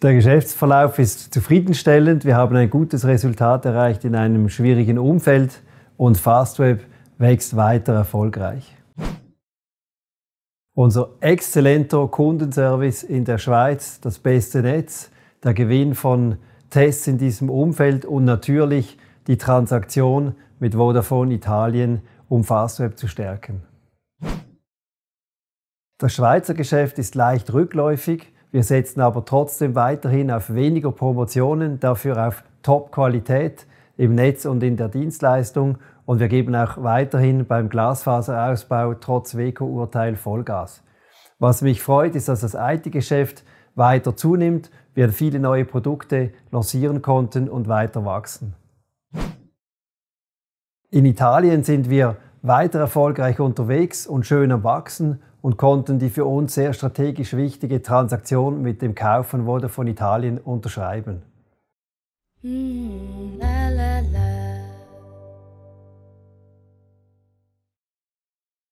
Der Geschäftsverlauf ist zufriedenstellend. Wir haben ein gutes Resultat erreicht in einem schwierigen Umfeld und Fastweb wächst weiter erfolgreich. Unser exzellenter Kundenservice in der Schweiz, das beste Netz, der Gewinn von Tests in diesem Umfeld und natürlich die Transaktion mit Vodafone Italien, um Fastweb zu stärken. Das Schweizer Geschäft ist leicht rückläufig wir setzen aber trotzdem weiterhin auf weniger Promotionen, dafür auf Top-Qualität im Netz und in der Dienstleistung. Und wir geben auch weiterhin beim Glasfaserausbau trotz WECO-Urteil Vollgas. Was mich freut, ist, dass das IT-Geschäft weiter zunimmt, wir viele neue Produkte lancieren konnten und weiter wachsen. In Italien sind wir weiter erfolgreich unterwegs und schön am Wachsen und konnten die für uns sehr strategisch wichtige Transaktion mit dem Kauf von Vodafone Italien unterschreiben. Mhm.